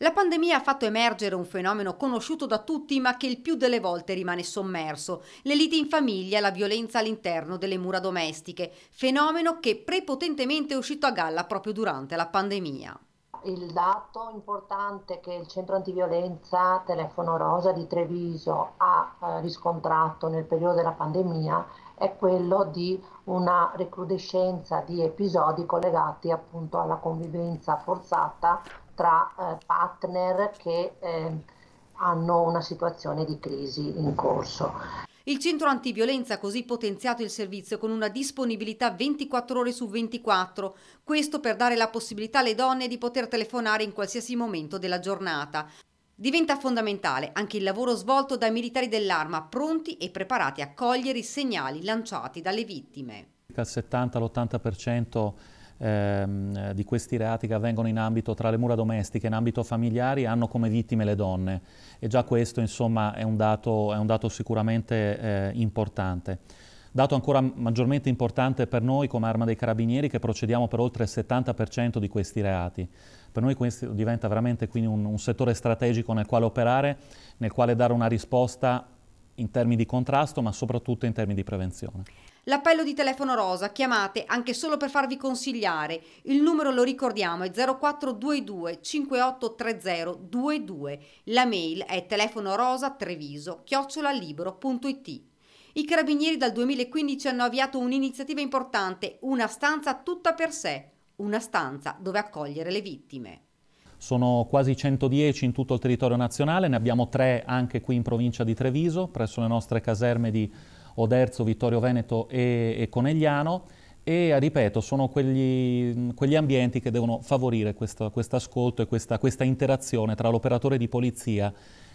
La pandemia ha fatto emergere un fenomeno conosciuto da tutti ma che il più delle volte rimane sommerso, le liti in famiglia e la violenza all'interno delle mura domestiche, fenomeno che prepotentemente è uscito a galla proprio durante la pandemia. Il dato importante che il centro antiviolenza Telefono Rosa di Treviso ha eh, riscontrato nel periodo della pandemia è quello di una recrudescenza di episodi collegati appunto alla convivenza forzata tra eh, partner che eh, hanno una situazione di crisi in corso. Il centro antiviolenza ha così potenziato il servizio con una disponibilità 24 ore su 24, questo per dare la possibilità alle donne di poter telefonare in qualsiasi momento della giornata. Diventa fondamentale anche il lavoro svolto dai militari dell'arma, pronti e preparati a cogliere i segnali lanciati dalle vittime. Il 70 80 ehm, di questi reati che avvengono in ambito tra le mura domestiche, in ambito familiari, hanno come vittime le donne e già questo insomma, è, un dato, è un dato sicuramente eh, importante dato ancora maggiormente importante per noi come Arma dei Carabinieri che procediamo per oltre il 70% di questi reati. Per noi questo diventa veramente quindi un, un settore strategico nel quale operare, nel quale dare una risposta in termini di contrasto ma soprattutto in termini di prevenzione. L'appello di telefono rosa, chiamate anche solo per farvi consigliare. Il numero, lo ricordiamo, è 0422 5830 22. La mail è telefonorosa treviso chiocciolalibero.it. I carabinieri dal 2015 hanno avviato un'iniziativa importante, una stanza tutta per sé, una stanza dove accogliere le vittime. Sono quasi 110 in tutto il territorio nazionale, ne abbiamo tre anche qui in provincia di Treviso, presso le nostre caserme di Oderzo, Vittorio Veneto e, e Conegliano e ripeto, sono quegli, quegli, ambienti che devono favorire questo ascolto e questa, questa interazione tra l'operatore di polizia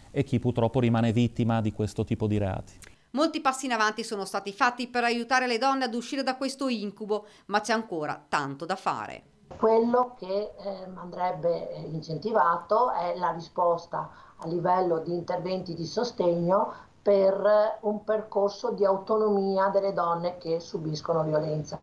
e chi purtroppo rimane vittima di questo tipo di reati. Molti passi in avanti sono stati fatti per aiutare le donne ad uscire da questo incubo, ma c'è ancora tanto da fare. Quello che ehm, eh, andrebbe incentivato è la risposta a livello di interventi di sostegno per eh, un percorso di autonomia delle donne che subiscono violenza.